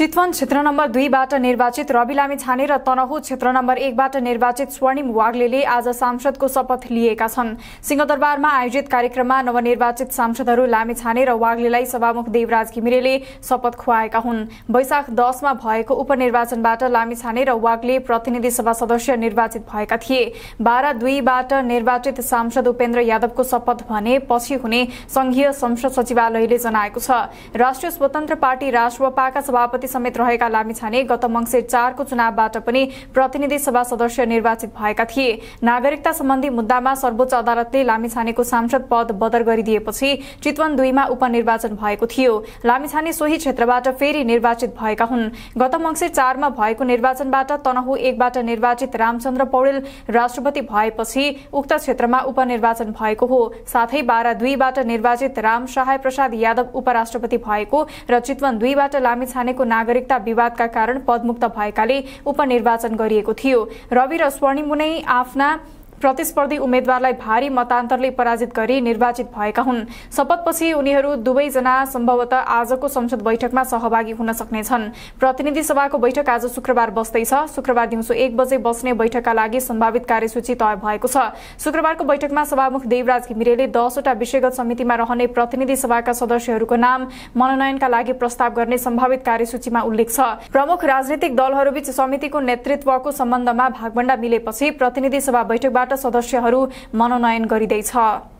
चितवन क्षेत्र नम्बर दुईबाट निर्वाचित रवि लामी छाने र तनहु क्षेत्र नम्बर एकबाट निर्वाचित स्वर्णिम वाग्ले आज सांसदको शपथ लिएका छन् सिंहदरबारमा आयोजित कार्यक्रममा नवनिर्वाचित सांसदहरू लामी छाने र वाग्लेलाई सभामुख देवराज घिमिरेले शपथ खुवाएका हुन् वैशाख दसमा भएको उपनिर्वाचनबाट लामी छाने र वाग्ले प्रतिनिधि सभा सदस्य निर्वाचित भएका थिए बाह्र दुईबाट निर्वाचित सांसद उपेन्द्र यादवको शपथ भने पछि हुने संघीय संसद सचिवालयले जनाएको छ राष्ट्रिय स्वतन्त्र पार्टी राष्ट्रपाका सभापति समेत रहेका लामिछाने गत मङ्सिर चारको चुनावबाट पनि प्रतिनिधि सभा सदस्य निर्वाचित भएका थिए नागरिकता सम्बन्धी मुद्दामा सर्वोच्च अदालतले लामिछानेको सांसद पद बदर गरिदिएपछि चितवन दुईमा उपनिर्वाचन भएको थियो लामिछाने सोही क्षेत्रबाट फेरि निर्वाचित भएका हुन् गत मङ्सिर चारमा भएको निर्वाचनबाट तनहु एकबाट निर्वाचित रामचन्द्र पौडेल राष्ट्रपति भएपछि उक्त क्षेत्रमा उपनिर्वाचन भएको हो साथै बाह्र दुईबाट निर्वाचित राम सहाय प्रसाद यादव उपराष्ट्रपति भएको र चितवन दुईबाट लामिछानेको नागरिकता विवादका कारण पदमुक्त भएकाले उपनिर्वाचन गरिएको थियो रवि र स्वर्णिमुनै आफ्ना प्रतिस्पर्धी उम्मेद्वारलाई भारी मतान्तरले पराजित गरी निर्वाचित भएका हुन् शपथपछि उनीहरू दुवैजना सम्भवत आजको संसद बैठकमा सहभागी हुन सक्नेछन् प्रतिनिधि सभाको बैठक आज शुक्रबार बस्दैछ शुक्रबार दिउँसो एक बजे बस्ने बैठकका लागि सम्भावित कार्यसूची तय भएको छ शुक्रबारको बैठकमा सभामुख देवराज घिमिरेले दसवटा विषयगत समितिमा रहने प्रतिनिधि सभाका सदस्यहरूको नाम मनोनयनका लागि प्रस्ताव गर्ने सम्भावित कार्यसूचीमा उल्लेख छ प्रमुख राजनीतिक दलहरूबीच समितिको नेतृत्वको सम्बन्धमा भागभण्डा मिलेपछि प्रतिनिधि सभा बैठकबाट सदस्यहरू मनोनयन गरिँदैछ